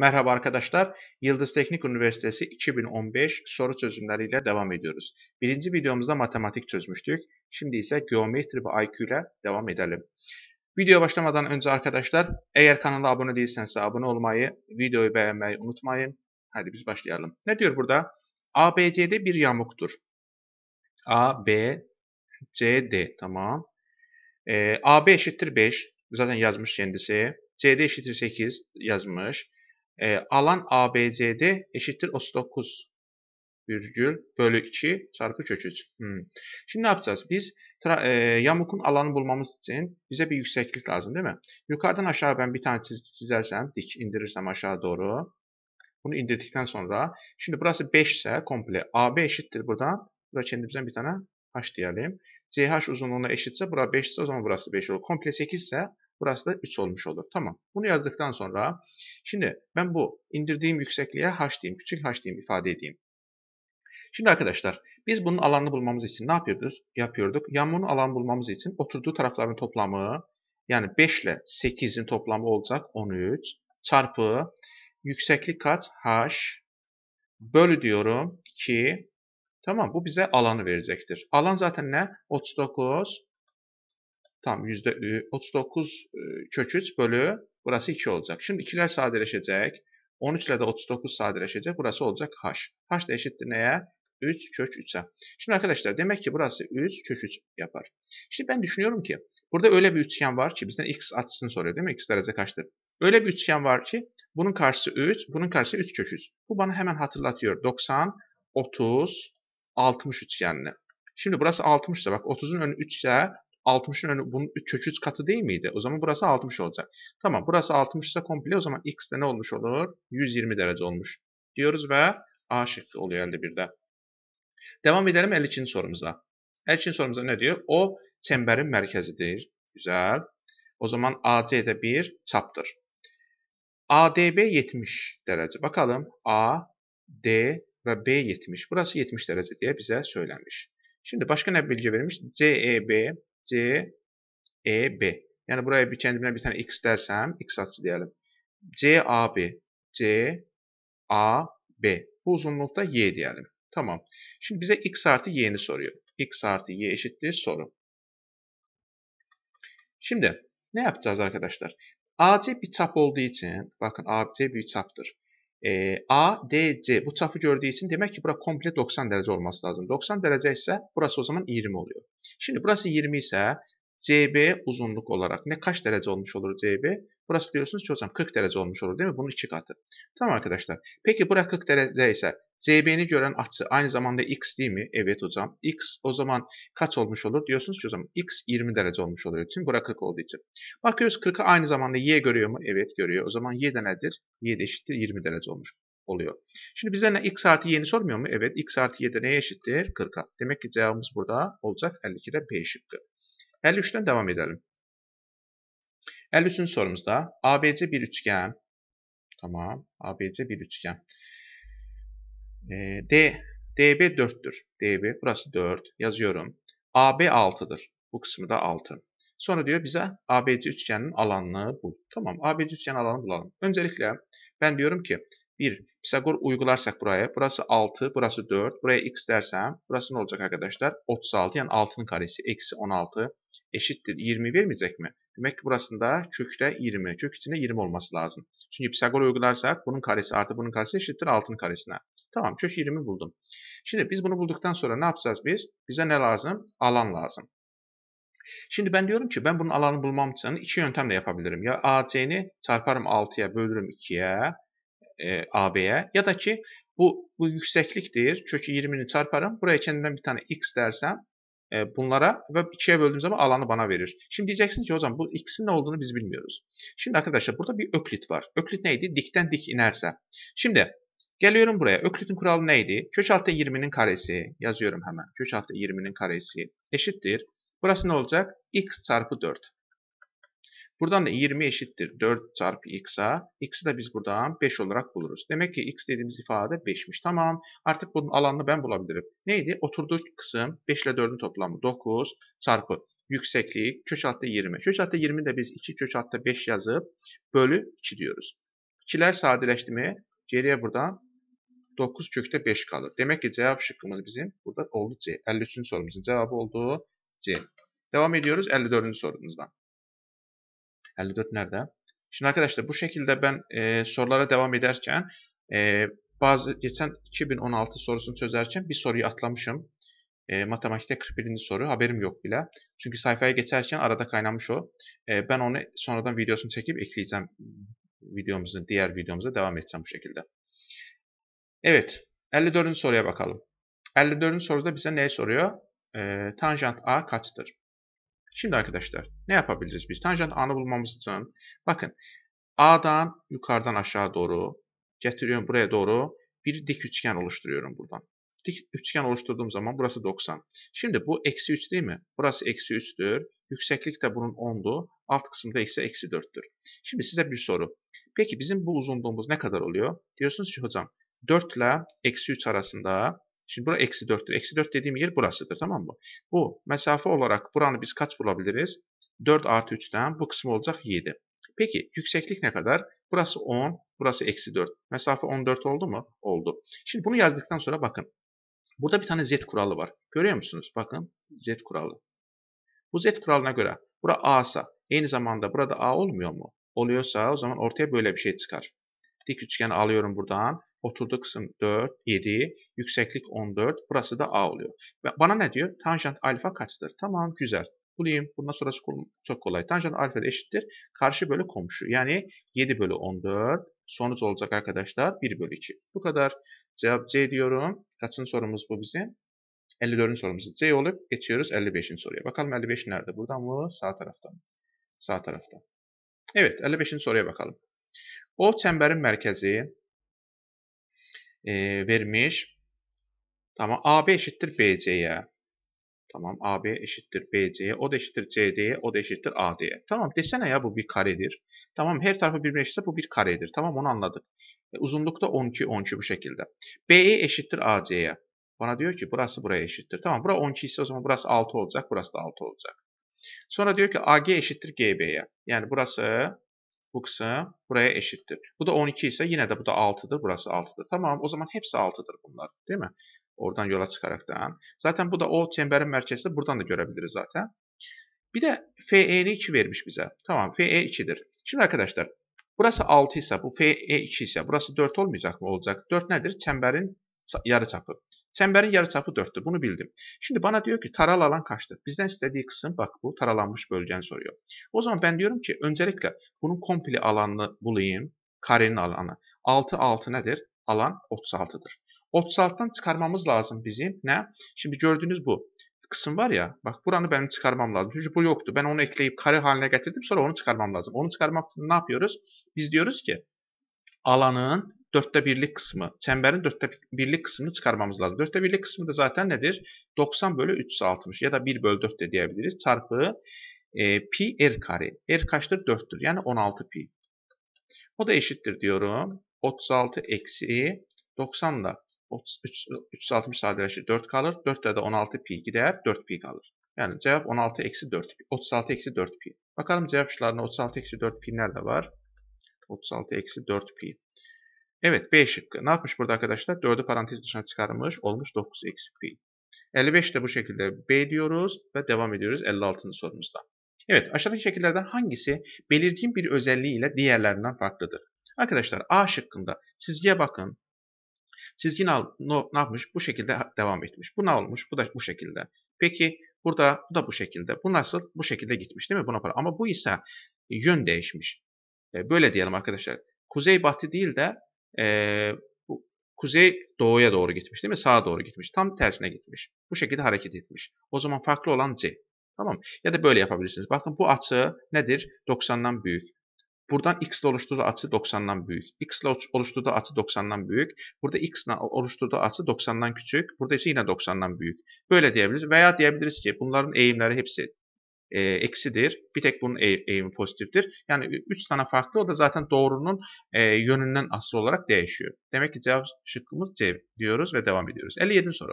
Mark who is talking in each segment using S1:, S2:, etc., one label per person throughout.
S1: Merhaba arkadaşlar, Yıldız Teknik Üniversitesi 2015 soru çözümleriyle devam ediyoruz. Birinci videomuzda matematik çözmüştük. Şimdi ise geometri ve IQ ile devam edelim. Video başlamadan önce arkadaşlar, eğer kanala abone değilseniz abone olmayı, videoyu beğenmeyi unutmayın. Hadi biz başlayalım. Ne diyor burada? A B ABC'de bir yamuktur. A, B, C, D. Tamam. E, ee, AB eşittir 5. Zaten yazmış kendisi. C D eşittir 8 yazmış. E, alan ABCD eşittir 39 virgül bölü 2 çarpı köküç. Hmm. Şimdi ne yapacağız? Biz e, yamukun alanı bulmamız için bize bir yükseklik lazım değil mi? Yukarıdan aşağı ben bir tane çiz çizersem, dik indirirsem aşağı doğru. Bunu indirdikten sonra, şimdi burası 5 ise komple AB eşittir buradan. Burada kendimize bir tane H diyelim. CH uzunluğuna eşitse bura 5 ise o zaman burası 5 olur. Komple 8 ise Burası da 3 olmuş olur. Tamam. Bunu yazdıktan sonra şimdi ben bu indirdiğim yüksekliğe h diyeyim. Küçük h diyeyim ifade edeyim. Şimdi arkadaşlar biz bunun alanını bulmamız için ne yapıyoruz? yapıyorduk? Yağmurun alan bulmamız için oturduğu tarafların toplamı yani 5 ile 8'in toplamı olacak 13 çarpı yükseklik kat H bölü diyorum 2 tamam bu bize alanı verecektir. Alan zaten ne? 39 Tam yüzde %39 e, kök e, bölü burası 2 olacak. Şimdi 2'ler sadeleşecek. 13 ile de 39 sadeleşecek. Burası olacak h. h da eşittir neye? 3 kök 3'e. Şimdi arkadaşlar demek ki burası 3 kök 3 yapar. Şimdi ben düşünüyorum ki burada öyle bir üçgen var ki bizden x açısını soruyor değil mi? x derece kaçtır? Öyle bir üçgen var ki bunun karşısı 3, bunun karşısı 3 kök 3. Bu bana hemen hatırlatıyor. 90, 30, 60 üçgenli. Şimdi burası 60 ise bak 30'un önü 3 ise 60'ın önü bunun köküç katı değil miydi? O zaman burası 60 olacak. Tamam burası 60 ise komple o zaman x de ne olmuş olur? 120 derece olmuş diyoruz ve A şıkkı oluyor 51'de. Devam edelim 52. sorumuza. 52. sorumuzda ne diyor? O çemberin merkezidir. Güzel. O zaman AC de bir çaptır. ADB 70 derece. Bakalım A, D ve B 70. Burası 70 derece diye bize söylenmiş. Şimdi başka ne bilgi verilmiş? CEB C, E, B. Yani buraya bir kendimden bir tane X dersem X açısı diyelim. C, A, B. C, A, B. Bu uzunlukta Y diyelim. Tamam. Şimdi bize X artı Y'ni soruyor. X artı Y eşittir soru. Şimdi ne yapacağız arkadaşlar? AC bir çap olduğu için bakın AC bir çaptır. E, A, D, C bu çapı gördüğü için demek ki bura komple 90 derece olması lazım. 90 derece ise burası o zaman 20 oluyor. Şimdi burası 20 ise CB uzunluk olarak ne kaç derece olmuş olur CB? Burası diyorsunuz ki hocam 40 derece olmuş olur değil mi? Bunun iki katı. Tamam arkadaşlar. Peki bura 40 derece ise ZB'ni gören açı aynı zamanda X değil mi? Evet hocam. X o zaman kaç olmuş olur? Diyorsunuz ki o zaman X 20 derece olmuş oluyor. Çünkü bura 40 olduğu için. Bakıyoruz 40'ı aynı zamanda Y görüyor mu? Evet görüyor. O zaman Y de nedir? Y de eşittir 20 derece olmuş oluyor. Şimdi bizden ne? X artı Y'ni sormuyor mu? Evet. X artı y'de de neye eşittir? 40'a. Demek ki cevabımız burada olacak 52'de B şıkkı. 53'ten devam edelim. 53'ün sorumuzda ABC bir üçgen. Tamam. ABC bir üçgen. E, D, DB 4'tür. DB burası 4 yazıyorum. AB 6'dır. Bu kısmı da 6. Sonra diyor bize ABC üçgenin alanını bul. Tamam ABC üçgenin alanını bulalım. Öncelikle ben diyorum ki bir Pisagor uygularsak buraya burası 6 burası 4 buraya x dersem burası ne olacak arkadaşlar? 36 yani 6'nın karesi eksi 16 eşittir 20 vermeyecek mi? Demek ki burasında kökte 20 kök içinde 20 olması lazım. Çünkü Pisagor uygularsak bunun karesi artı bunun karesi eşittir 6'nın karesine. Tamam köşe 20 buldum. Şimdi biz bunu bulduktan sonra ne yapacağız biz? Bize ne lazım? Alan lazım. Şimdi ben diyorum ki ben bunun alanı bulmam için iki yöntemle yapabilirim. Ya AC'ni çarparım 6'ya bölürüm 2'ye e, AB'ye ya da ki bu, bu yüksekliktir. Kökü 20'ni çarparım. Buraya kendimden bir tane x dersem e, bunlara ve 2'ye böldüğüm zaman alanı bana verir. Şimdi diyeceksin ki hocam bu x'in ne olduğunu biz bilmiyoruz. Şimdi arkadaşlar burada bir öklit var. Öklit neydi? Dikten dik inerse. Şimdi Geliyorum buraya. Öklid'in kuralı neydi? Köç altı 20'nin karesi. Yazıyorum hemen. Köç altı 20'nin karesi eşittir. Burası ne olacak? x çarpı 4. Buradan da 20 eşittir 4 çarpı x'a. X'i de biz buradan 5 olarak buluruz. Demek ki x dediğimiz ifade 5'miş. Tamam. Artık bunun alanını ben bulabilirim. Neydi? Oturduğu kısım 5 ile 4'ün toplamı 9 çarpı yükseklik köş altta 20. Köş altta 20 de biz 2 köş altta 5 yazıp bölü 2 diyoruz. 2'ler sadeleştirmeye mi? Geriye buradan 9 kökte 5 kalır. Demek ki cevap şıkkımız bizim burada oldu C. 53. sorumuzun cevabı olduğu C. Devam ediyoruz 54. sorumuzdan. 54 nerede? Şimdi arkadaşlar bu şekilde ben e, sorulara devam ederken e, bazı geçen 2016 sorusunu çözerken bir soruyu atlamışım. E, matematikte 41. soru haberim yok bile. Çünkü sayfaya geçerken arada kaynamış o. E, ben onu sonradan videosunu çekip ekleyeceğim videomuzun diğer videomuza devam edeceğim bu şekilde. Evet. 54. soruya bakalım. 54. soruda bize ne soruyor? E, ee, tanjant A kaçtır? Şimdi arkadaşlar ne yapabiliriz biz? Tanjant A'nı bulmamız için bakın A'dan yukarıdan aşağı doğru getiriyorum buraya doğru bir dik üçgen oluşturuyorum buradan. Dik üçgen oluşturduğum zaman burası 90. Şimdi bu eksi 3 değil mi? Burası eksi 3'dür. Yükseklik de bunun 10'du. Alt kısımda ise eksi 4'tür. Şimdi size bir soru. Peki bizim bu uzunluğumuz ne kadar oluyor? Diyorsunuz ki hocam 4 ile eksi 3 arasında Şimdi bura eksi 4'tür. Eksi 4 dediğim yer burasıdır tamam mı? Bu mesafe olarak buranı biz kaç bulabiliriz? 4 artı 3'ten bu kısmı olacak 7. Peki yükseklik ne kadar? Burası 10, burası eksi 4. Mesafe 14 oldu mu? Oldu. Şimdi bunu yazdıktan sonra bakın. Burada bir tane z kuralı var. Görüyor musunuz? Bakın z kuralı. Bu z kuralına göre bura Asa. aynı zamanda burada a olmuyor mu? Oluyorsa o zaman ortaya böyle bir şey çıkar. Dik üçgen alıyorum buradan. Oturdu kısım 4, 7, yükseklik 14, burası da A oluyor. Bana ne diyor? Tanjant alfa kaçtır? Tamam güzel. Bulayım. Bundan sonrası çok kolay. Tanjant alfa eşittir. Karşı bölü komşu. Yani 7 bölü 14. Sonuç olacak arkadaşlar 1 bölü 2. Bu kadar. Cevap C diyorum. Kaçın sorumuz bu bizim? 54'ün sorumuzu C olup geçiyoruz 55'in soruya. Bakalım 55 nerede? Burada mı? Sağ tarafta mı? Sağ tarafta. Evet 55'in soruya bakalım. O çemberin merkezi e, vermiş. Tamam AB eşittir BC'ye. Tamam AB eşittir BC'ye, o da eşittir CD'ye, o da eşittir AD'ye. Tamam desene ya bu bir karedir. Tamam her tarafı birbirine eşitse bu bir karedir. Tamam onu anladık. E, uzunluk da 12, 12 bu şekilde. BE eşittir AC'ye. Bana diyor ki burası buraya eşittir. Tamam bura 12 ise o zaman burası 6 olacak, burası da 6 olacak. Sonra diyor ki AG eşittir GB'ye. Yani burası bu qısım buraya eşittir. Bu da 12 isə yenə də bu da 6-dır, burası 6-dır. Tamam, o zaman hepsi 6-dır bunlar, değil mi? Oradan yola çıxaraqdan. Zaten bu da o çembərin mərkəzidir, buradan da görə biliriz zaten. Bir də FE-ni 2 vermiş bizə. Tamam, FE 2-dir. Şimdi arkadaşlar, burası 6 isə, bu FE 2 isə, burası 4 olmayacaq mı? Olacaq. 4 nədir? Çembərin yarıçapı. Çemberin yarıçapı 4'tü. Bunu bildim. Şimdi bana diyor ki taralı alan kaçtır? Bizden istediği kısım bak bu taralanmış bölgeni soruyor. O zaman ben diyorum ki öncelikle bunun komple alanını bulayım. Karenin alanı. 6 6 nedir? Alan 36'dır. 36'dan çıkarmamız lazım bizim ne? Şimdi gördüğünüz bu kısım var ya. Bak buranı benim çıkarmam lazım. Çünkü bu yoktu. Ben onu ekleyip kare haline getirdim. Sonra onu çıkarmam lazım. Onu çıkarmak için ne yapıyoruz? Biz diyoruz ki alanın dörtte birlik kısmı, çemberin dörtte birlik kısmını çıkarmamız lazım. Dörtte birlik kısmı da zaten nedir? 90 bölü 3 60 ya da 1 bölü 4 de diyebiliriz. Çarpı e, pi r kare. R kaçtır? 4'tür. Yani 16 pi. O da eşittir diyorum. 36 eksi 90 da 3, 360 sadeleşir 4 kalır. 4'te de 16 pi gider. 4 pi kalır. Yani cevap 16 eksi 4 pi. 36 eksi 4 pi. Bakalım cevap şıklarında 36 eksi 4 pi nerede var? 36 eksi 4 pi. Evet B şıkkı. Ne yapmış burada arkadaşlar? 4'ü parantez dışına çıkarmış. Olmuş 9 eksik fiil. 55 de bu şekilde B diyoruz ve devam ediyoruz 56. sorumuzda. Evet aşağıdaki şekillerden hangisi belirgin bir özelliği ile diğerlerinden farklıdır? Arkadaşlar A şıkkında çizgiye bakın. Çizgi ne yapmış? Bu şekilde devam etmiş. Bu ne olmuş? Bu da bu şekilde. Peki burada bu da bu şekilde. Bu nasıl? Bu şekilde gitmiş değil mi? Buna para. Ama bu ise yön değişmiş. E, böyle diyelim arkadaşlar. Kuzey batı değil de e, kuzey doğuya doğru gitmiş değil mi? Sağa doğru gitmiş. Tam tersine gitmiş. Bu şekilde hareket etmiş. O zaman farklı olan C. Tamam mı? Ya da böyle yapabilirsiniz. Bakın bu açı nedir? 90'dan büyük. Buradan x ile oluşturduğu açı 90'dan büyük. x ile oluşturduğu açı 90'dan büyük. Burada x ile oluşturduğu açı 90'dan küçük. Burada ise yine 90'dan büyük. Böyle diyebiliriz. Veya diyebiliriz ki bunların eğimleri hepsi e, eksidir. Bir tek bunun eğimi pozitiftir. Yani 3 tane farklı o da zaten doğrunun e, yönünden asıl olarak değişiyor. Demek ki cevap şıkkımız C diyoruz ve devam ediyoruz. 57. soru.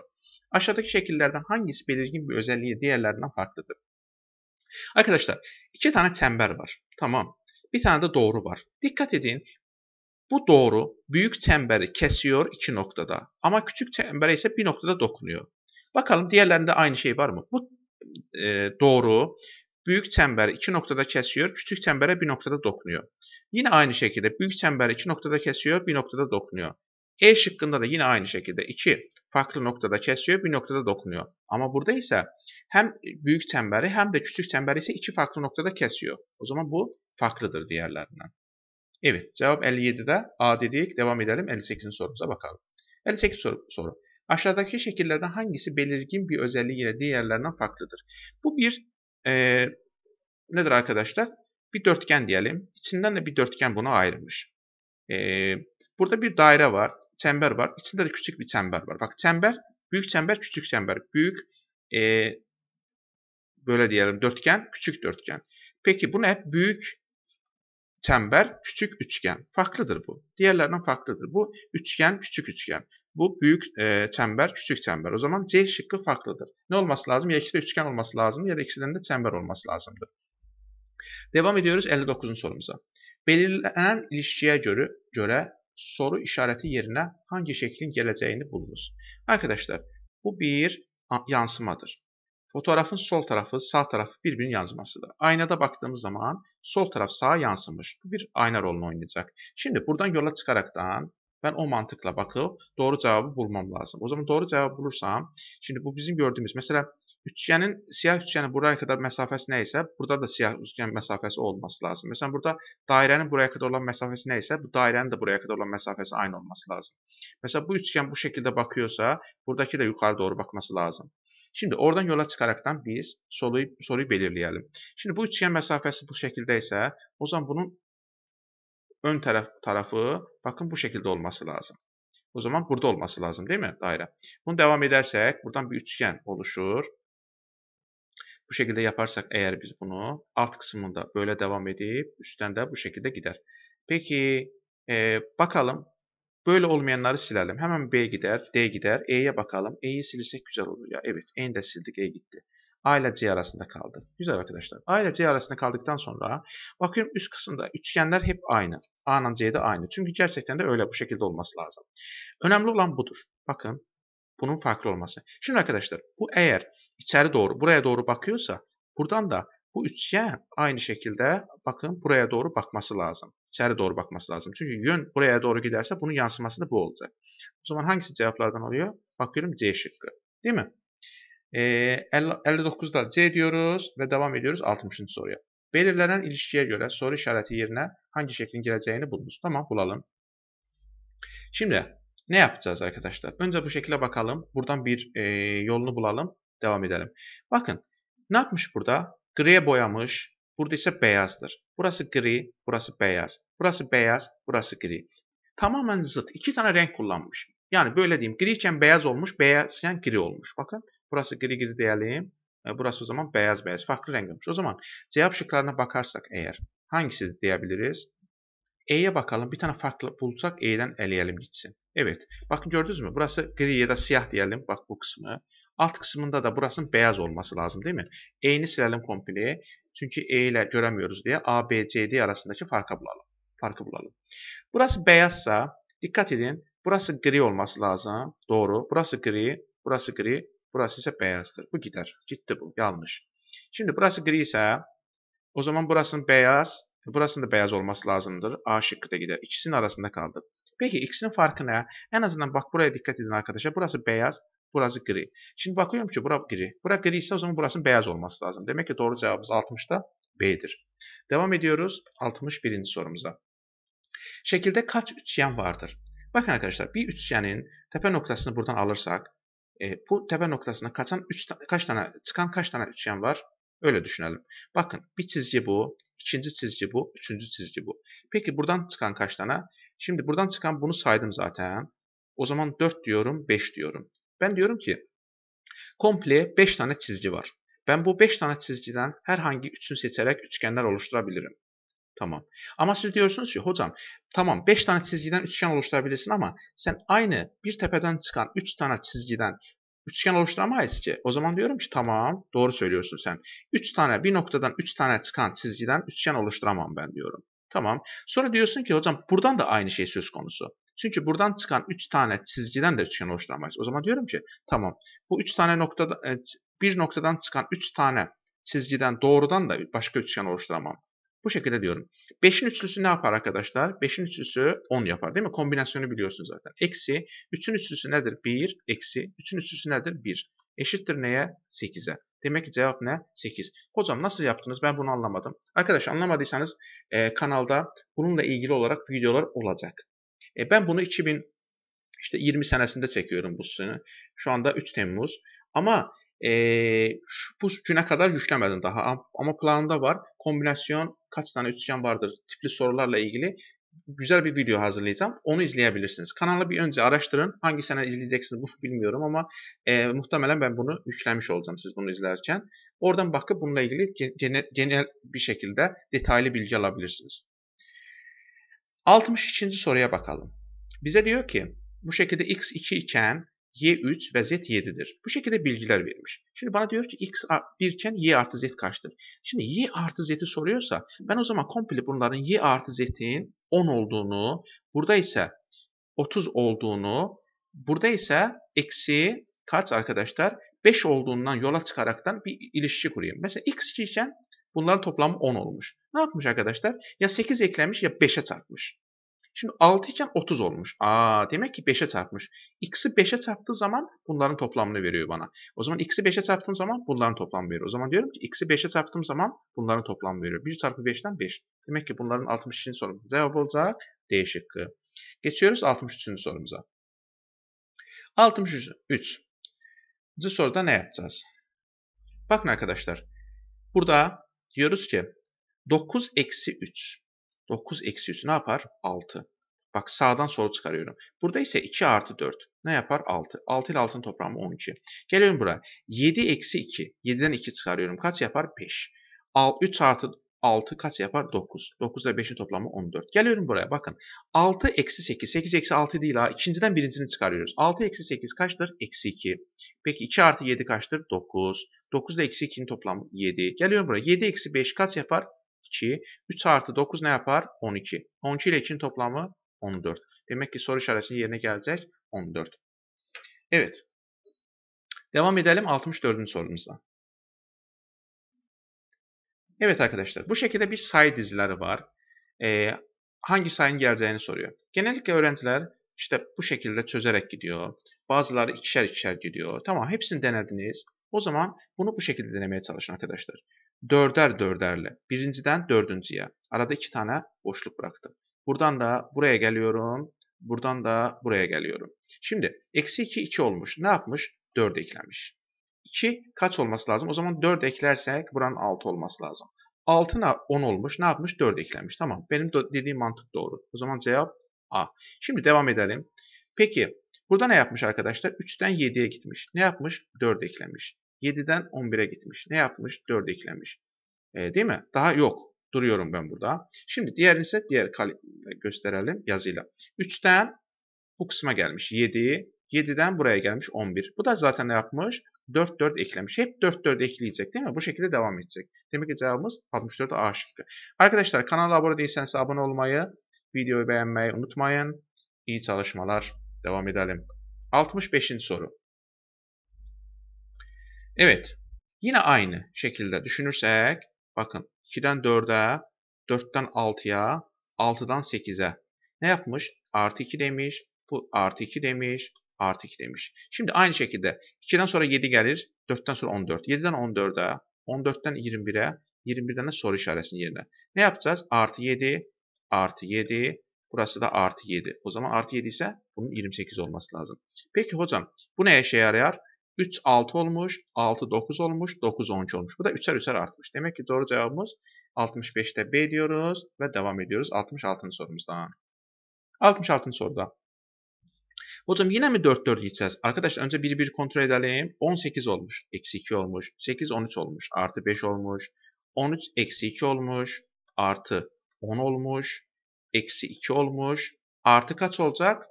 S1: Aşağıdaki şekillerden hangisi belirgin bir özelliği diğerlerinden farklıdır? Arkadaşlar iki tane çember var. Tamam. Bir tane de doğru var. Dikkat edin. Bu doğru büyük çemberi kesiyor iki noktada. Ama küçük çembere ise bir noktada dokunuyor. Bakalım diğerlerinde aynı şey var mı? Bu e, doğru. Büyük çember iki noktada kesiyor, küçük çembere bir noktada dokunuyor. Yine aynı şekilde büyük çember iki noktada kesiyor, bir noktada dokunuyor. E şıkkında da yine aynı şekilde iki farklı noktada kesiyor, bir noktada dokunuyor. Ama burada ise hem büyük çemberi hem de küçük çemberi ise iki farklı noktada kesiyor. O zaman bu farklıdır diğerlerinden. Evet cevap 57'de A dedik. Devam edelim 58. sorumuza bakalım. 58 soru. soru. Aşağıdaki şekillerden hangisi belirgin bir özelliğiyle diğerlerinden farklıdır? Bu bir e, nedir arkadaşlar? Bir dörtgen diyelim. İçinden de bir dörtgen buna ayrılmış. E, burada bir daire var, çember var. İçinde de küçük bir çember var. Bak çember, büyük çember, küçük çember. Büyük e, böyle diyelim dörtgen, küçük dörtgen. Peki bu ne? Büyük çember, küçük üçgen. Farklıdır bu. Diğerlerinden farklıdır. Bu üçgen, küçük üçgen. Bu büyük e, çember, küçük çember. O zaman C şıkkı farklıdır. Ne olması lazım? Ya ikisi üçgen olması lazım ya da ikisinin de çember olması lazımdır. Devam ediyoruz 59. sorumuza. Belirlenen ilişkiye göre, göre soru işareti yerine hangi şeklin geleceğini bulunuz. Arkadaşlar bu bir yansımadır. Fotoğrafın sol tarafı, sağ tarafı birbirinin yansımasıdır. Aynada baktığımız zaman sol taraf sağa yansımış. Bu bir ayna rolünü oynayacak. Şimdi buradan yola çıkaraktan Mən o mantıqla baxıb doğru cavabı bulmam lazım. O zaman doğru cavabı bulursam, şimdi bu bizim gördüyümüz, məsələn, Üçgənin, siyah üçgənin buraya qədər məsafəsi nə isə, burada da siyah üçgən məsafəsi olması lazım. Məsələn, burada dairənin buraya qədər olan məsafəsi nə isə, bu dairənin də buraya qədər olan məsafəsi aynı olması lazım. Məsələn, bu üçgən bu şəkildə bakıyorsa, buradakı da yuxarı doğru bakması lazım. Şimdi oradan yola çıxaraqdan biz soruyu, soruyu belirləyəlim. Şimdi bu üçgən məsafəsi bu şəkildə isə, o zaman bunun ön taraf, tarafı bakın bu şekilde olması lazım. O zaman burada olması lazım değil mi daire? Bunu devam edersek buradan bir üçgen oluşur. Bu şekilde yaparsak eğer biz bunu alt kısmında böyle devam edip üstten de bu şekilde gider. Peki e, bakalım böyle olmayanları silelim. Hemen B gider, D gider, E'ye bakalım. E'yi silirsek güzel olur ya. Evet E'ni de sildik E gitti. A ile C arasında kaldı. Güzel arkadaşlar. A ile C arasında kaldıktan sonra bakıyorum üst kısımda üçgenler hep aynı. A'nın C'de aynı. Çünkü gerçekten de öyle bu şekilde olması lazım. Önemli olan budur. Bakın bunun farklı olması. Şimdi arkadaşlar bu eğer içeri doğru buraya doğru bakıyorsa buradan da bu üçgen aynı şekilde bakın buraya doğru bakması lazım. İçeri doğru bakması lazım. Çünkü yön buraya doğru giderse bunun yansıması da bu olacak. O zaman hangisi cevaplardan oluyor? Bakıyorum C şıkkı. Değil mi? E, 59'da C diyoruz ve devam ediyoruz 60. soruya. Belirlenen ilişkiye göre soru işareti yerine hangi şeklin geleceğini bulunuz. Tamam bulalım. Şimdi ne yapacağız arkadaşlar? Önce bu şekilde bakalım. Buradan bir e, yolunu bulalım. Devam edelim. Bakın ne yapmış burada? Griye boyamış. Burada ise beyazdır. Burası gri, burası beyaz. Burası beyaz, burası gri. Tamamen zıt. İki tane renk kullanmış. Yani böyle diyeyim. Griyken beyaz olmuş, beyazken gri olmuş. Bakın burası gri gri diyelim. E, burası o zaman beyaz beyaz. Farklı renk olmuş. O zaman cevap şıklarına bakarsak eğer hangisi diyebiliriz? E'ye bakalım. Bir tane farklı bulsak E'den eleyelim gitsin. Evet. Bakın gördünüz mü? Burası gri ya da siyah diyelim. Bak bu kısmı. Alt kısmında da burasının beyaz olması lazım değil mi? E'ni silelim komple. Çünkü E ile göremiyoruz diye A, B, C, D arasındaki farkı bulalım. Farkı bulalım. Burası beyazsa dikkat edin. Burası gri olması lazım. Doğru. Burası gri. Burası gri. Burası ise beyazdır. Bu gider. Gitti bu. Yanlış. Şimdi burası gri ise o zaman burasının beyaz, burasının da beyaz olması lazımdır. A şıkkı da gider. İkisinin arasında kaldı. Peki ikisinin farkı ne? En azından bak buraya dikkat edin arkadaşlar. Burası beyaz, burası gri. Şimdi bakıyorum ki bura gri. Bura gri ise o zaman burasının beyaz olması lazım. Demek ki doğru cevabımız 60'da B'dir. Devam ediyoruz 61. sorumuza. Şekilde kaç üçgen vardır? Bakın arkadaşlar bir üçgenin tepe noktasını buradan alırsak e, bu tepe noktasına kaçan üç, kaç tane çıkan kaç tane üçgen var? Öyle düşünelim. Bakın bir çizgi bu, ikinci çizgi bu, üçüncü çizgi bu. Peki buradan çıkan kaç tane? Şimdi buradan çıkan bunu saydım zaten. O zaman 4 diyorum, 5 diyorum. Ben diyorum ki komple 5 tane çizgi var. Ben bu 5 tane çizgiden herhangi 3'ünü seçerek üçgenler oluşturabilirim. Tamam. Ama siz diyorsunuz ki hocam tamam 5 tane çizgiden üçgen oluşturabilirsin ama sen aynı bir tepeden çıkan 3 tane çizgiden üçgen oluşturma ki. O zaman diyorum ki tamam doğru söylüyorsun sen. Üç tane bir noktadan üç tane çıkan çizgiden üçgen oluşturamam ben diyorum. Tamam. Sonra diyorsun ki hocam buradan da aynı şey söz konusu. Çünkü buradan çıkan 3 tane çizgiden de üçgen oluşturamayız. O zaman diyorum ki tamam bu 3 tane noktada e, bir noktadan çıkan 3 tane çizgiden doğrudan da başka üçgen oluşturamam. Bu şekilde diyorum. 5'in üçlüsü ne yapar arkadaşlar? 5'in üçlüsü 10 yapar değil mi? Kombinasyonu biliyorsunuz zaten. Eksi 3'ün üçlüsü nedir? 1 eksi 3'ün üçlüsü nedir? 1. Eşittir neye? 8'e. Demek ki cevap ne? 8. Hocam nasıl yaptınız? Ben bunu anlamadım. Arkadaş anlamadıysanız e, kanalda bununla ilgili olarak videolar olacak. E, ben bunu 2020 senesinde çekiyorum bu sene. Şu anda 3 Temmuz. Ama e, şu bugüne kadar yüklemedim daha ama planında var. Kombinasyon kaç tane üçgen vardır tipli sorularla ilgili güzel bir video hazırlayacağım. Onu izleyebilirsiniz. Kanalı bir önce araştırın. Hangi sene izleyeceksiniz bunu bilmiyorum ama e, muhtemelen ben bunu yüklemiş olacağım siz bunu izlerken. Oradan bakıp bununla ilgili genel, genel bir şekilde detaylı bilgi alabilirsiniz. 62. soruya bakalım. Bize diyor ki bu şekilde x2 iken y3 ve z 7'dir. Bu şekilde bilgiler verilmiş. Şimdi bana diyor ki x birken y artı z kaçtır? Şimdi y artı z'i soruyorsa ben o zaman komple bunların y artı z'in 10 olduğunu, burada ise 30 olduğunu, burada ise eksi kaç arkadaşlar? 5 olduğundan yola çıkaraktan bir ilişki kurayım. Mesela x için bunların toplamı 10 olmuş. Ne yapmış arkadaşlar? Ya 8 eklenmiş ya 5'e çarpmış. Şimdi 6 iken 30 olmuş. Aa demek ki 5'e çarpmış. X'i 5'e çarptığı zaman bunların toplamını veriyor bana. O zaman X'i 5'e çarptığım zaman bunların toplamı veriyor. O zaman diyorum ki X'i 5'e çarptığım zaman bunların toplamı veriyor. 1 çarpı 5'ten 5. Demek ki bunların 62. sorumuz cevap olacak. D şıkkı. Geçiyoruz 63. sorumuza. 63. soruda ne yapacağız? Bakın arkadaşlar. Burada diyoruz ki 9 eksi 3 9 eksi 3 ne yapar? 6. Bak sağdan sola çıkarıyorum. Burada ise 2 artı 4. Ne yapar? 6. 6 ile 6'nın toplamı 12. Gelelim buraya. 7 eksi 2. 7'den 2 çıkarıyorum. Kaç yapar? 5. 3 artı 6 kaç yapar? 9. 9 ile 5'in toplamı 14. Geliyorum buraya bakın. 6 eksi 8. 8 eksi 6 değil ha. İkinciden birincini çıkarıyoruz. 6 eksi 8 kaçtır? Eksi 2. Peki 2 artı 7 kaçtır? 9. 9 ile eksi 2'nin toplamı 7. Geliyorum buraya. 7 eksi 5 kaç yapar? 2. 3 artı 9 ne yapar? 12. 12 ile 2'nin toplamı 14. Demek ki soru işaretinin yerine gelecek 14. Evet. Devam edelim 64. sorumuzda. Evet arkadaşlar bu şekilde bir sayı dizileri var. Ee, hangi sayın geleceğini soruyor. Genellikle öğrenciler işte bu şekilde çözerek gidiyor. Bazıları ikişer ikişer gidiyor. Tamam hepsini denediniz. O zaman bunu bu şekilde denemeye çalışın arkadaşlar dörder dörderle. Birinciden dördüncüye. Arada iki tane boşluk bıraktım. Buradan da buraya geliyorum. Buradan da buraya geliyorum. Şimdi eksi 2 2 olmuş. Ne yapmış? 4 eklemiş. 2 kaç olması lazım? O zaman 4 eklersek buranın 6 olması lazım. 6'na 10 olmuş. Ne yapmış? 4 eklemiş. Tamam. Benim dediğim mantık doğru. O zaman cevap A. Şimdi devam edelim. Peki burada ne yapmış arkadaşlar? 3'ten 7'ye gitmiş. Ne yapmış? 4 eklemiş. 7'den 11'e gitmiş. Ne yapmış? 4'e eklenmiş. E, değil mi? Daha yok. Duruyorum ben burada. Şimdi diğerini ise diğer gösterelim yazıyla. 3'ten bu kısma gelmiş 7. 7'den buraya gelmiş 11. Bu da zaten ne yapmış? 4 4 eklemiş. Hep 4 4 ekleyecek değil mi? Bu şekilde devam edecek. Demek ki cevabımız 64 A şıkkı. Arkadaşlar kanala abone değilseniz abone olmayı, videoyu beğenmeyi unutmayın. İyi çalışmalar. Devam edelim. 65. soru. Evet. Yine aynı şekilde düşünürsek bakın 2'den 4'e, 4'ten 6'ya, 6'dan 8'e ne yapmış? Artı 2 demiş. Bu artı 2 demiş. Artı 2 demiş. Şimdi aynı şekilde 2'den sonra 7 gelir. 4'ten sonra 14. 7'den 14'e, 14'ten 21'e, 21'den de soru işaretinin yerine. Ne yapacağız? Artı 7, artı 7, burası da artı 7. O zaman artı 7 ise bunun 28 olması lazım. Peki hocam bu neye işe yarayar? 3 6 olmuş, 6 9 olmuş, 9 12 olmuş. Bu da 3'er 3'er artmış. Demek ki doğru cevabımız 65'te B diyoruz ve devam ediyoruz 66. sorumuzdan. 66. soruda. Hocam yine mi 4 4 gideceğiz? Arkadaşlar önce bir bir kontrol edelim. 18 olmuş, eksi 2 olmuş, 8 13 olmuş, artı 5 olmuş, 13 eksi 2 olmuş, artı 10 olmuş, eksi 2 olmuş, artı kaç olacak?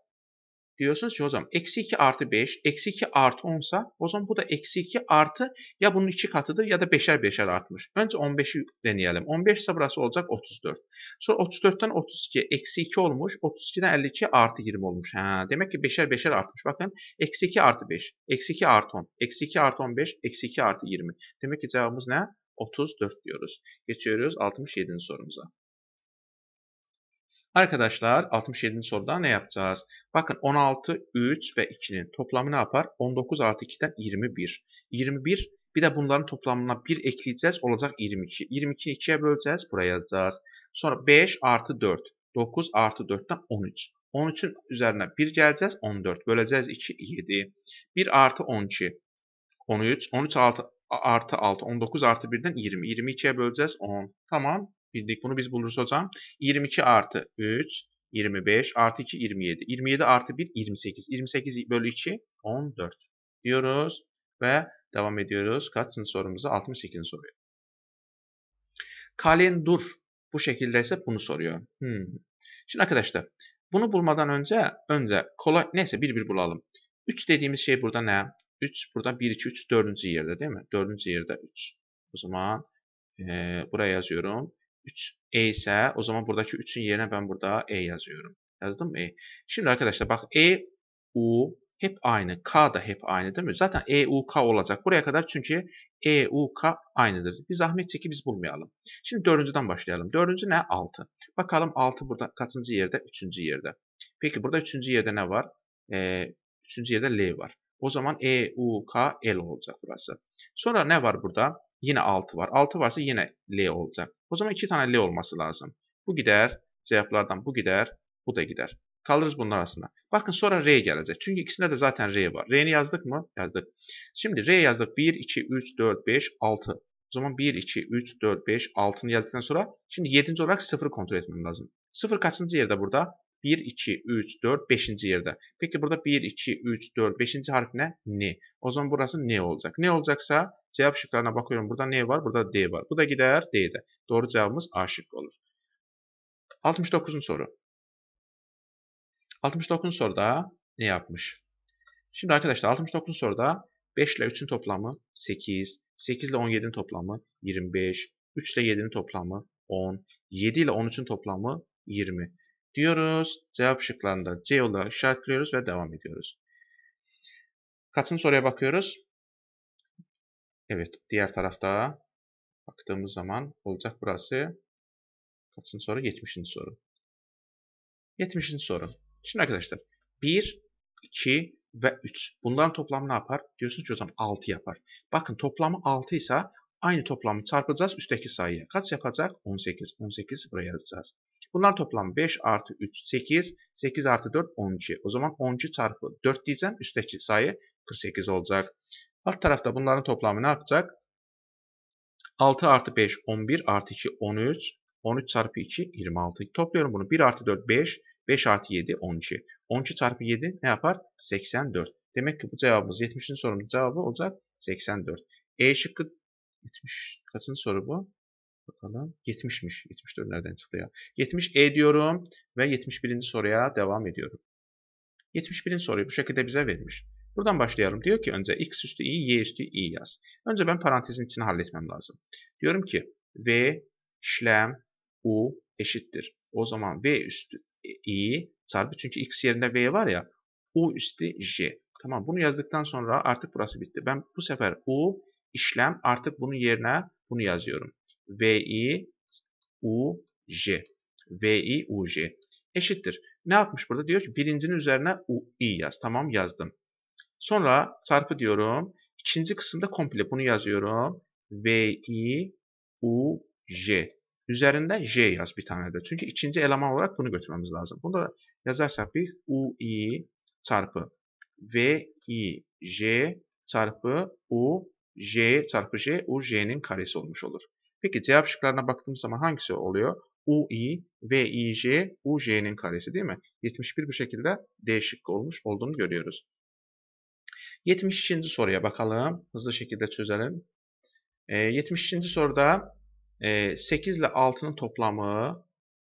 S1: Diyorsunuz ki o zaman eksi 2 artı 5, eksi 2 artı 10 sa o zaman bu da eksi 2 artı ya bunun 2 katıdır ya da 5'er 5'er artmış. Önce 15'i deneyelim. 15 ise burası olacak 34. Sonra 34'ten 32 eksi 2 olmuş. 32'den 52 artı 20 olmuş. Ha, demek ki 5'er 5'er artmış. Bakın eksi 2 artı 5, eksi 2 artı 10, eksi 2 artı 15, eksi 2 artı 20. Demek ki cevabımız ne? 34 diyoruz. Geçiyoruz 67. sorumuza. Arkadaşlar 67. soruda ne yapacağız? Bakın 16, 3 ve 2'nin toplamı ne yapar? 19 artı 2'den 21. 21 bir de bunların toplamına 1 ekleyeceğiz olacak 22. 22'yi 2'ye böleceğiz buraya yazacağız. Sonra 5 artı 4. 9 artı 4'ten 13. 13'ün üzerine 1 geleceğiz 14. Böleceğiz 2 7. 1 artı 12. 13. 13 artı, 6. 19 artı 1'den 20. 22'ye böleceğiz 10. Tamam bildik bunu. Biz buluruz hocam. 22 artı 3, 25 artı 2, 27. 27 artı 1, 28. 28 bölü 2, 14 diyoruz. Ve devam ediyoruz. Kaçıncı sorumuzu 68. soruyor. Kalendur bu şekilde ise bunu soruyor. Hmm. Şimdi arkadaşlar bunu bulmadan önce önce kolay neyse bir bir bulalım. 3 dediğimiz şey burada ne? 3 burada 1 2 3 4. yerde değil mi? 4. yerde 3. O zaman e, buraya yazıyorum. 3 E ise o zaman buradaki 3'ün yerine ben burada E yazıyorum. Yazdım E. Şimdi arkadaşlar bak E, U hep aynı. K da hep aynı değil mi? Zaten E, U, K olacak. Buraya kadar çünkü E, U, K aynıdır. Bir zahmet çeki biz bulmayalım. Şimdi dördüncüden başlayalım. Dördüncü ne? 6. Bakalım 6 burada kaçıncı yerde? Üçüncü yerde. Peki burada üçüncü yerde ne var? E, üçüncü yerde L var. O zaman E, U, K, L olacak burası. Sonra ne var burada? Yine 6 var. 6 varsa yine L olacak. O zaman 2 tane L olması lazım. Bu gider. Cevaplardan bu gider. Bu da gider. Kalırız bunlar arasında. Bakın sonra R gelecek. Çünkü ikisinde de zaten R var. R'ni yazdık mı? Yazdık. Şimdi R yazdık. 1, 2, 3, 4, 5, 6. O zaman 1, 2, 3, 4, 5, 6'nı yazdıktan sonra şimdi 7. olarak 0'ı kontrol etmem lazım. 0 kaçıncı yerde burada? 1, 2, 3, 4, 5. yerde. Peki burada 1, 2, 3, 4, 5. harf ne? Ni. O zaman burası ne olacak? Ne olacaksa cevap şıklarına bakıyorum. Burada ne var? Burada D var. Bu da gider D'de. Doğru cevabımız A şıkkı olur. 69. soru. 69. soruda ne yapmış? Şimdi arkadaşlar 69 soruda 5 ile 3'ün toplamı 8, 8 ile 17'nin toplamı 25, 3 ile 7'nin toplamı 10, 7 ile 13'ün toplamı 20 diyoruz. Cevap şıklarında C olarak işaretliyoruz ve devam ediyoruz. Kaçıncı soruya bakıyoruz? Evet, diğer tarafta baktığımız zaman olacak burası. Kaçıncı soru? 70. soru. 70. soru. Şimdi arkadaşlar 1, 2 ve 3. Bunların toplamı ne yapar? Diyorsunuz ki hocam 6 yapar. Bakın toplamı 6 ise aynı toplamı çarpacağız üstteki sayıya. Kaç yapacak? 18. 18 buraya yazacağız. Bunlar toplam 5 artı 3 8, 8 artı 4 12. O zaman 12 çarpı 4 diyeceğim üstteki sayı 48 olacak. Alt tarafta bunların toplamı ne yapacak? 6 artı 5 11 artı 2 13. 13 çarpı 2 26. Topluyorum bunu 1 artı 4 5. 5 artı 7 12. 12 çarpı 7 ne yapar? 84. Demek ki bu cevabımız 70'in sorunun cevabı olacak 84. E şıkkı 70 kaçın soru bu? Bakalım 70'miş. 74 nereden çıktı ya? 70 E diyorum ve 71. soruya devam ediyorum. 71. soruyu bu şekilde bize vermiş. Buradan başlayalım. Diyor ki önce x üstü i, y üstü i yaz. Önce ben parantezin içini halletmem lazım. Diyorum ki v işlem u eşittir. O zaman v üstü i çarpı çünkü x yerinde v var ya u üstü j. Tamam bunu yazdıktan sonra artık burası bitti. Ben bu sefer u işlem artık bunun yerine bunu yazıyorum. VI UJ. VI UJ eşittir. Ne yapmış burada? Diyor birincinin üzerine UI yaz. Tamam yazdım. Sonra çarpı diyorum. İkinci kısımda komple bunu yazıyorum. VI UJ. Üzerinden J yaz bir tane de. Çünkü ikinci eleman olarak bunu götürmemiz lazım. Bunu da yazarsak bir UI çarpı VI J çarpı U J çarpı J U J'nin karesi olmuş olur. Peki cevap şıklarına baktığım zaman hangisi oluyor? U, I, V, I, J, U, J'nin karesi değil mi? 71 bu şekilde D şıkkı olmuş olduğunu görüyoruz. 72. soruya bakalım. Hızlı şekilde çözelim. E, ee, 72. soruda e, 8 ile 6'nın toplamı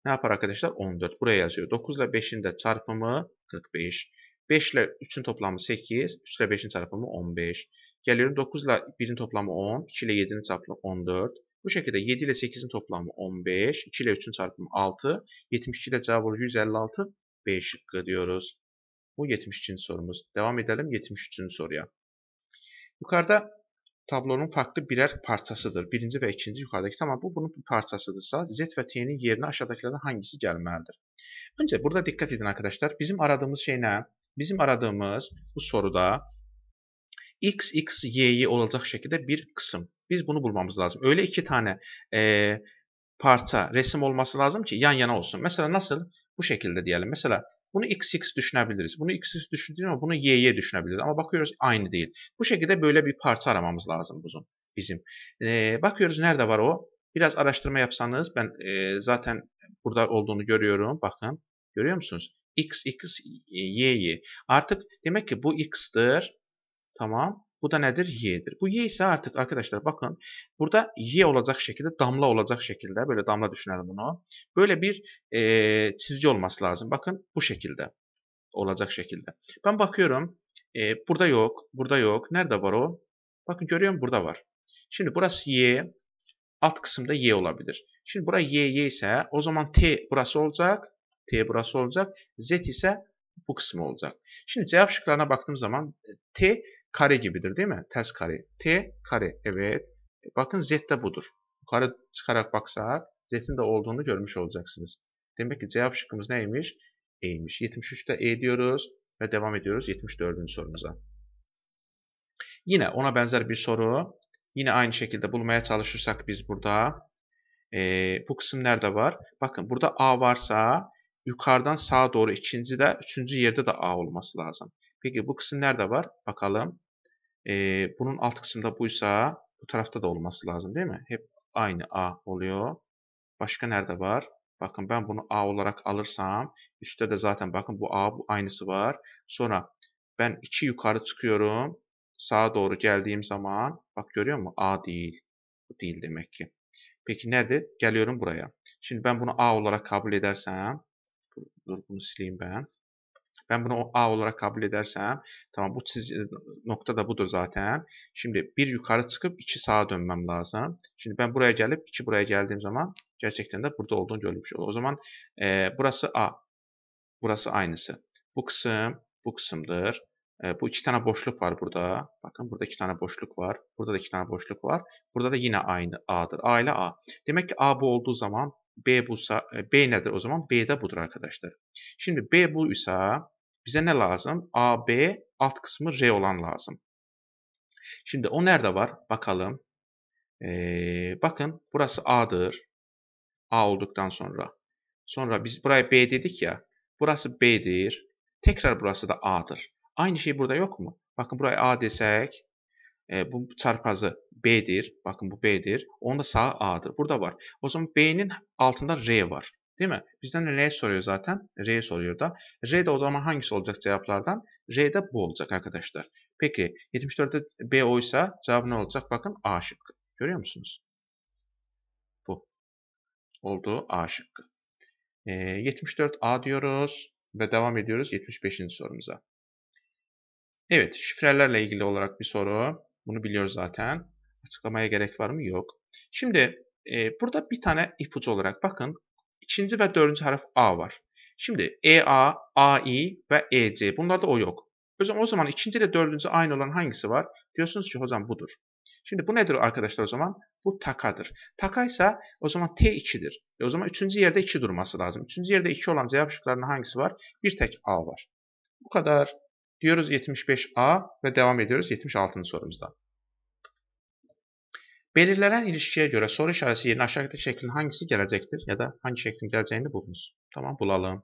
S1: ne yapar arkadaşlar? 14. Buraya yazıyor. 9 ile 5'in de çarpımı 45. 5 ile 3'ün toplamı 8. 3 ile 5'in çarpımı 15. Geliyorum 9 ile 1'in toplamı 10. 2 ile 7'nin çarpımı 14. Bu şekilde 7 ile 8'in toplamı 15, 2 ile 3'ün çarpımı 6, 72 ile cevap 156, B şıkkı diyoruz. Bu 72. sorumuz. Devam edelim 73. soruya. Yukarıda tablonun farklı birer parçasıdır. Birinci ve ikinci yukarıdaki tamam bu bunun bir parçasıdırsa Z ve T'nin yerine aşağıdakilerden hangisi gelmelidir? Önce burada dikkat edin arkadaşlar. Bizim aradığımız şey ne? Bizim aradığımız bu soruda x, x, y'yi olacak şekilde bir kısım. Biz bunu bulmamız lazım. Öyle iki tane e, parça resim olması lazım ki yan yana olsun. Mesela nasıl? Bu şekilde diyelim. Mesela bunu x, x düşünebiliriz. Bunu x, x düşündüğün ama bunu y'ye düşünebiliriz. Ama bakıyoruz aynı değil. Bu şekilde böyle bir parça aramamız lazım bizim. bizim. E, bakıyoruz nerede var o? Biraz araştırma yapsanız ben e, zaten burada olduğunu görüyorum. Bakın görüyor musunuz? x, x, y'yi. Artık demek ki bu x'tir. Tamam. Bu da nedir? Y'dir. Bu Y ise artık arkadaşlar bakın burada Y olacak şekilde damla olacak şekilde böyle damla düşünelim bunu. Böyle bir e, çizgi olması lazım. Bakın bu şekilde olacak şekilde. Ben bakıyorum e, burada yok, burada yok. Nerede var o? Bakın görüyorum burada var. Şimdi burası Y. Alt kısımda Y olabilir. Şimdi burası Y, Y ise o zaman T burası olacak. T burası olacak. Z ise bu kısmı olacak. Şimdi cevap şıklarına baktığım zaman T kare gibidir değil mi? Ters kare. T kare. Evet. Bakın z de budur. Kare çıkarak baksak z'in de olduğunu görmüş olacaksınız. Demek ki cevap şıkkımız neymiş? E'ymiş. 73'te E diyoruz ve devam ediyoruz 74. sorumuza. Yine ona benzer bir soru. Yine aynı şekilde bulmaya çalışırsak biz burada e, bu kısım nerede var? Bakın burada A varsa yukarıdan sağa doğru ikinci de üçüncü yerde de A olması lazım. Peki bu kısım nerede var? Bakalım. E, bunun alt kısımda buysa bu tarafta da olması lazım değil mi? Hep aynı A oluyor. Başka nerede var? Bakın ben bunu A olarak alırsam üstte de zaten bakın bu A bu aynısı var. Sonra ben 2 yukarı çıkıyorum. Sağa doğru geldiğim zaman bak görüyor musun? A değil. Bu değil demek ki. Peki nerede? Geliyorum buraya. Şimdi ben bunu A olarak kabul edersem dur bunu sileyim ben. Ben bunu A olarak kabul edersem tamam bu çizgi, e, nokta da budur zaten. Şimdi bir yukarı çıkıp iki sağa dönmem lazım. Şimdi ben buraya gelip iki buraya geldiğim zaman gerçekten de burada olduğunu görmüş olur. O zaman e, burası A. Burası aynısı. Bu kısım bu kısımdır. E, bu iki tane boşluk var burada. Bakın burada iki tane boşluk var. Burada da iki tane boşluk var. Burada da yine aynı A'dır. A ile A. Demek ki A bu olduğu zaman B bulsa e, B nedir o zaman? B de budur arkadaşlar. Şimdi B bu ise bize ne lazım? AB alt kısmı R olan lazım. Şimdi o nerede var? Bakalım. Ee, bakın burası A'dır. A olduktan sonra. Sonra biz buraya B dedik ya. Burası B'dir. Tekrar burası da A'dır. Aynı şey burada yok mu? Bakın buraya A desek. E, bu çarpazı B'dir. Bakın bu B'dir. Onda sağ A'dır. Burada var. O zaman B'nin altında R var. Değil mi? Bizden R soruyor zaten. R soruyor da. R de o zaman hangisi olacak cevaplardan? R de bu olacak arkadaşlar. Peki 74'te B oysa cevap ne olacak? Bakın A şıkkı. Görüyor musunuz? Bu. Olduğu A şıkkı. E, 74 A diyoruz ve devam ediyoruz 75. sorumuza. Evet şifrelerle ilgili olarak bir soru. Bunu biliyoruz zaten. Açıklamaya gerek var mı? Yok. Şimdi e, burada bir tane ipucu olarak bakın İkinci ve dördüncü harf A var. Şimdi EA, AI ve EC bunlarda o yok. Hocam o zaman ikinci ile dördüncü aynı olan hangisi var? Diyorsunuz ki hocam budur. Şimdi bu nedir arkadaşlar o zaman? Bu takadır. Takaysa o zaman T2'dir. E o zaman üçüncü yerde 2 durması lazım. Üçüncü yerde 2 olan cevap şıklarının hangisi var? Bir tek A var. Bu kadar. Diyoruz 75A ve devam ediyoruz 76. sorumuzda. Belirlenen ilişkiye göre soru işareti yerine aşağıdaki şeklin hangisi gelecektir ya da hangi şeklin geleceğini bulunuz. Tamam bulalım.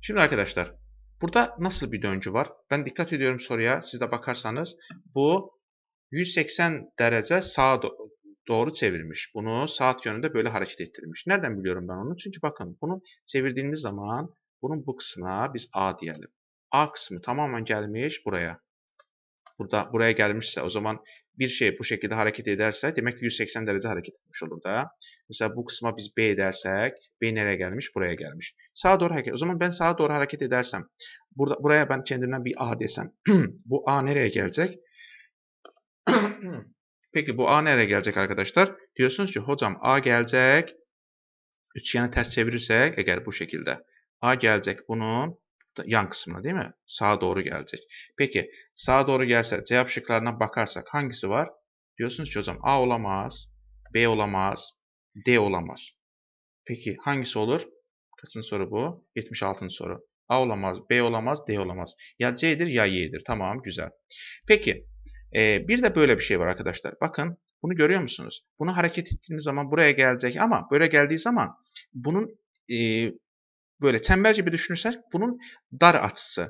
S1: Şimdi arkadaşlar burada nasıl bir döngü var? Ben dikkat ediyorum soruya siz de bakarsanız bu 180 derece sağa do doğru çevirmiş. Bunu saat yönünde böyle hareket ettirmiş. Nereden biliyorum ben onu? Çünkü bakın bunu çevirdiğimiz zaman bunun bu kısmına biz A diyelim. A kısmı tamamen gelmiş buraya burada buraya gelmişse o zaman bir şey bu şekilde hareket ederse demek ki 180 derece hareket etmiş olur da. Mesela bu kısma biz B dersek B nereye gelmiş? Buraya gelmiş. Sağa doğru hareket. O zaman ben sağa doğru hareket edersem burada buraya ben kendimden bir A desem bu A nereye gelecek? Peki bu A nereye gelecek arkadaşlar? Diyorsunuz ki hocam A gelecek. Üçgeni ters çevirirsek eğer bu şekilde. A gelecek bunun yan kısmına değil mi? Sağa doğru gelecek. Peki sağa doğru gelse cevap şıklarına bakarsak hangisi var? Diyorsunuz ki hocam A olamaz, B olamaz, D olamaz. Peki hangisi olur? Kaçıncı soru bu? 76. soru. A olamaz, B olamaz, D olamaz. Ya C'dir ya Y'dir. Tamam güzel. Peki e, bir de böyle bir şey var arkadaşlar. Bakın bunu görüyor musunuz? Bunu hareket ettiğimiz zaman buraya gelecek ama böyle geldiği zaman bunun e, böyle tembelce bir düşünürsek bunun dar açısı,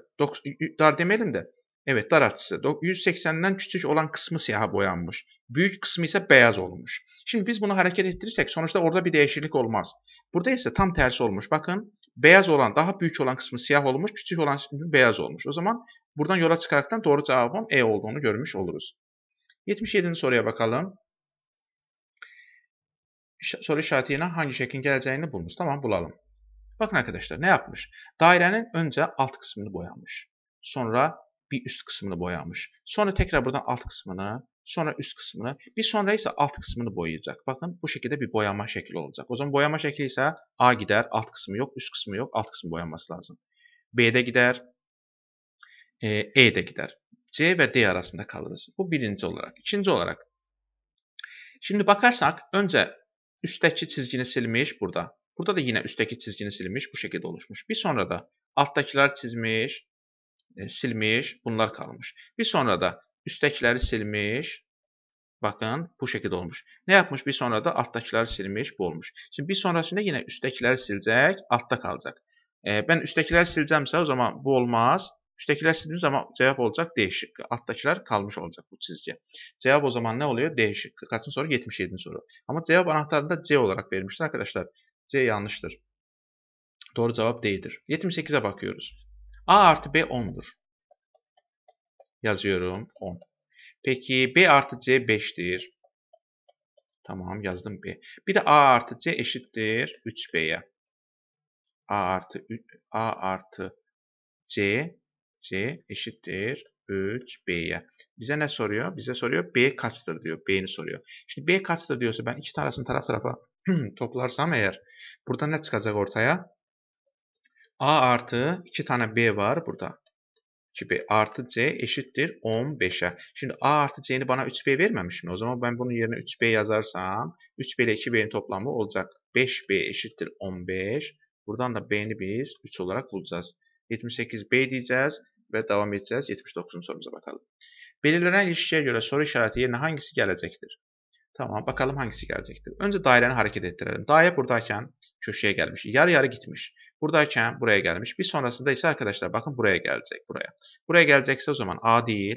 S1: dar demeyelim de evet dar açısı 180'den küçük olan kısmı siyah boyanmış. Büyük kısmı ise beyaz olmuş. Şimdi biz bunu hareket ettirirsek sonuçta orada bir değişiklik olmaz. Burada ise tam tersi olmuş. Bakın beyaz olan daha büyük olan kısmı siyah olmuş, küçük olan kısmı beyaz olmuş. O zaman buradan yola çıkaraktan doğru cevabın E olduğunu görmüş oluruz. 77. soruya bakalım. Soru işaretiyle hangi şeklin geleceğini bulmuş. Tamam bulalım. Bakın arkadaşlar ne yapmış? Dairenin önce alt kısmını boyamış. Sonra bir üst kısmını boyamış. Sonra tekrar buradan alt kısmını, sonra üst kısmını, bir sonra ise alt kısmını boyayacak. Bakın bu şekilde bir boyama şekli olacak. O zaman boyama şekli ise A gider, alt kısmı yok, üst kısmı yok, alt kısmı boyanması lazım. B'de gider, e, E'de gider. C ve D arasında kalırız. Bu birinci olarak. İkinci olarak. Şimdi bakarsak önce üstteki çizgini silmiş burada. Burada da yine üstteki çizgini silmiş. Bu şekilde oluşmuş. Bir sonra da alttakiler çizmiş, e, silmiş. Bunlar kalmış. Bir sonra da üsttekileri silmiş. Bakın bu şekilde olmuş. Ne yapmış? Bir sonra da alttakiler silmiş. Bu olmuş. Şimdi bir sonrasında yine üsttekiler silecek. Altta kalacak. E, ben üsttekiler sileceğimse o zaman bu olmaz. Üsttekiler sildiğimiz zaman cevap olacak değişik. şıkkı. Alttakiler kalmış olacak bu çizgi. Cevap o zaman ne oluyor? Değişik. şıkkı. Kaçın soru? 77. soru. Ama cevap anahtarında C olarak vermişler arkadaşlar. C yanlıştır. Doğru cevap D'dir. 78'e bakıyoruz. A artı B 10'dur. Yazıyorum 10. Peki B artı C 5'tir. Tamam yazdım B. Bir de A artı C eşittir 3B'ye. A artı, A artı C, C eşittir 3B'ye. Bize ne soruyor? Bize soruyor B kaçtır diyor. B'ni soruyor. Şimdi B kaçtır diyorsa ben iki tanesini taraf tarafa toplarsam eğer burada ne çıkacak ortaya? A artı 2 tane B var burada. 2B artı C eşittir 15'e. Şimdi A artı C'ni bana 3B vermemiş mi? O zaman ben bunun yerine 3B yazarsam 3B ile 2B'nin toplamı olacak. 5B eşittir 15. Buradan da B'ni biz 3 olarak bulacağız. 78B diyeceğiz ve devam edeceğiz. 79. sorumuza bakalım. Belirlenen ilişkiye göre soru işareti yerine hangisi gelecektir? Tamam bakalım hangisi gelecektir. Önce daireni hareket ettirelim. Daire buradayken köşeye gelmiş. Yarı yarı gitmiş. Buradayken buraya gelmiş. Bir sonrasında ise arkadaşlar bakın buraya gelecek. Buraya. Buraya gelecekse o zaman A değil.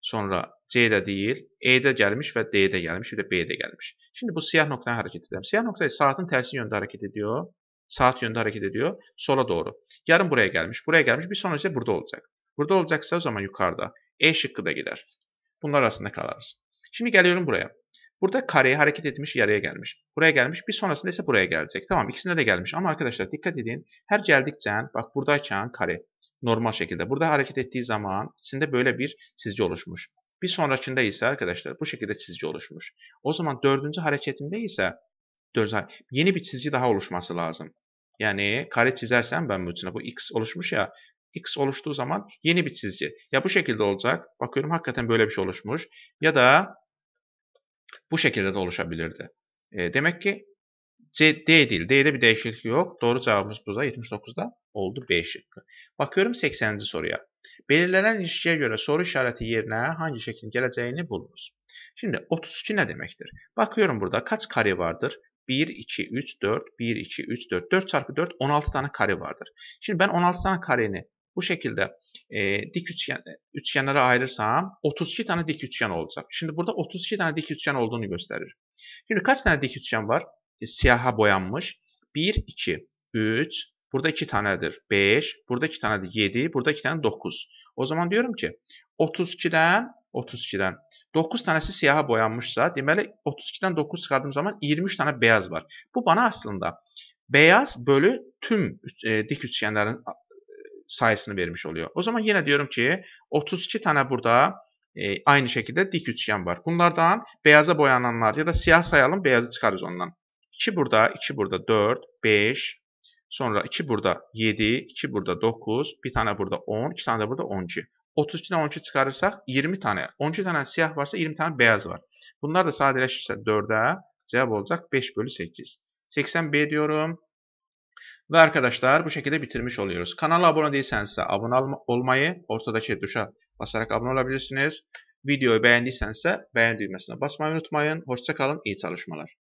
S1: Sonra C de değil. E de gelmiş ve D de gelmiş. Bir de B'de gelmiş. Şimdi bu siyah noktaya hareket edelim. Siyah nokta saatin tersi yönde hareket ediyor. Saat yönde hareket ediyor. Sola doğru. Yarın buraya gelmiş. Buraya gelmiş. Bir sonrası burada olacak. Burada olacaksa o zaman yukarıda. E şıkkı da gider. Bunlar arasında kalarız. Şimdi geliyorum buraya. Burada kareye hareket etmiş, yarıya gelmiş. Buraya gelmiş, bir sonrasında ise buraya gelecek. Tamam ikisine de gelmiş ama arkadaşlar dikkat edin. Her geldikçe bak buradayken kare normal şekilde. Burada hareket ettiği zaman içinde böyle bir çizgi oluşmuş. Bir sonrakinde ise arkadaşlar bu şekilde çizgi oluşmuş. O zaman dördüncü hareketinde ise yeni bir çizgi daha oluşması lazım. Yani kare çizersen ben bu bu x oluşmuş ya x oluştuğu zaman yeni bir çizgi. Ya bu şekilde olacak. Bakıyorum hakikaten böyle bir şey oluşmuş. Ya da bu şekilde de oluşabilirdi. E, demek ki C, D değil. D'de bir değişiklik yok. Doğru cevabımız burada 79'da oldu B şıkkı. Bakıyorum 80. soruya. Belirlenen ilişkiyə göre soru işareti yerine hangi şeklin geleceğini bulunuz. Şimdi 32 ne demektir? Bakıyorum burada kaç kare vardır? 1, 2, 3, 4, 1, 2, 3, 4, 4 çarpı 4, 16 tane kare vardır. Şimdi ben 16 tane kareni bu şekilde e, dik üçgen, üçgenlere ayırırsam 32 tane dik üçgen olacak. Şimdi burada 32 tane dik üçgen olduğunu gösterir. Şimdi kaç tane dik üçgen var? E, siyaha boyanmış. 1, 2, 3, burada 2 tanedir 5, burada 2 tanedir 7, burada 2 tane 9. O zaman diyorum ki 32'den 32'den 9 tanesi siyaha boyanmışsa demeli 32'den 9 çıkardığım zaman 23 tane beyaz var. Bu bana aslında beyaz bölü tüm e, dik üçgenlerin sayısını vermiş oluyor. O zaman yine diyorum ki 32 tane burada e, aynı şekilde dik üçgen var. Bunlardan beyaza boyananlar ya da siyah sayalım beyazı çıkarız ondan. 2 burada, 2 burada 4, 5, sonra 2 burada 7, 2 burada 9, bir tane burada 10, 2 tane de burada 12. tane 12 çıkarırsak 20 tane. 12 tane siyah varsa 20 tane beyaz var. Bunlar da sadeleşirse 4'e cevap olacak 5 bölü 8. 80B diyorum. Ve arkadaşlar bu şekilde bitirmiş oluyoruz. Kanala abone değilseniz de abone olmayı ortadaki tuşa basarak abone olabilirsiniz. Videoyu beğendiyseniz de beğen düğmesine basmayı unutmayın. Hoşçakalın, iyi çalışmalar.